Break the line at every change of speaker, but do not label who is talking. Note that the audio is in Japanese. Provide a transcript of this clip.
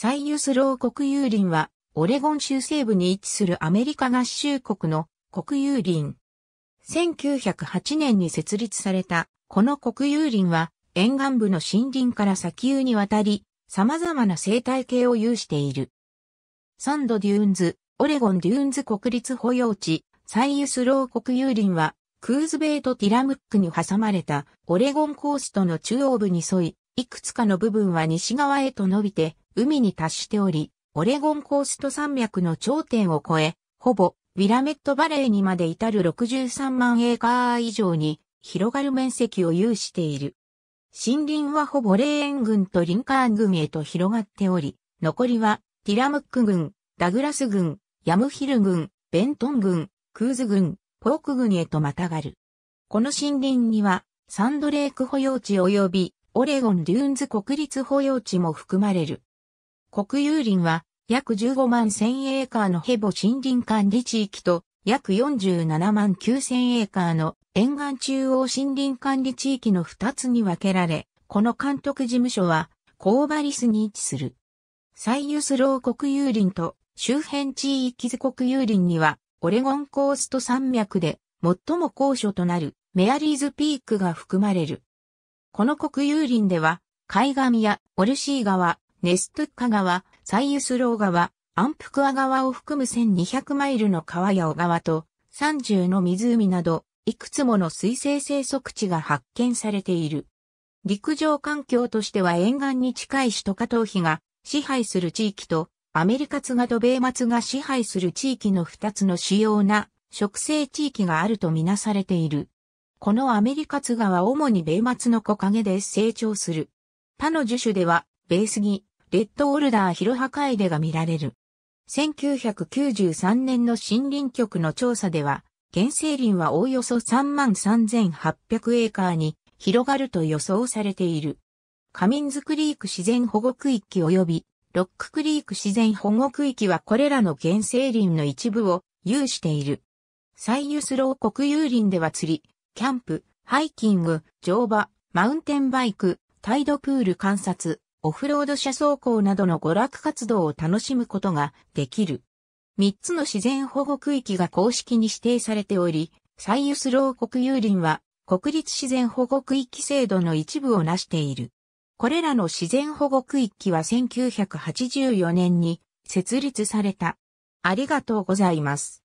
サイユスロー国有林は、オレゴン州西部に位置するアメリカ合衆国の国有林。1908年に設立された、この国有林は、沿岸部の森林から砂丘にわたり、様々な生態系を有している。サンドデューンズ、オレゴンデューンズ国立保養地、サイユスロー国有林は、クーズベイとティラムックに挟まれたオレゴンコーストの中央部に沿い、いくつかの部分は西側へと伸びて海に達しており、オレゴンコースト山脈の頂点を越え、ほぼウィラメットバレーにまで至る63万エーカー以上に広がる面積を有している。森林はほぼレーンとリンカーン郡へと広がっており、残りはティラムック軍ダグラス軍ヤムヒル軍ベントン軍クーズ軍ポーク軍へとまたがる。この森林にはサンドレーク保養地及びオレゴンデューンズ国立保養地も含まれる。国有林は約15万1000エーカーのヘボ森林管理地域と約47万9000エーカーの沿岸中央森林管理地域の2つに分けられ、この監督事務所はコーバリスに位置する。サイユスロー国有林と周辺地域国有林にはオレゴンコースト山脈で最も高所となるメアリーズピークが含まれる。この国有林では海岸やオルシー川、ネストゥッカ川、サイユスロー川、アンプクア川を含む1200マイルの川や小川と30の湖など、いくつもの水生生息地が発見されている。陸上環境としては沿岸に近い首都カト比ヒが支配する地域と、アメリカツガとベイマツが支配する地域の2つの主要な植生地域があるとみなされている。このアメリカツガは主にベイマツの木陰で成長する。他の樹種では、ベースギ、レッドオルダーヒロハカエデが見られる。1993年の森林局の調査では、原生林はおおよそ33,800エーカーに広がると予想されている。カミンズクリーク自然保護区域及びロッククリーク自然保護区域はこれらの原生林の一部を有している。サイユスロー国有林では釣り、キャンプ、ハイキング、乗馬、マウンテンバイク、タイドプール観察、オフロード車走行などの娯楽活動を楽しむことができる。三つの自然保護区域が公式に指定されており、サイユスロー国有林は国立自然保護区域制度の一部を成している。これらの自然保護区域は1984年に設立された。ありがとうございます。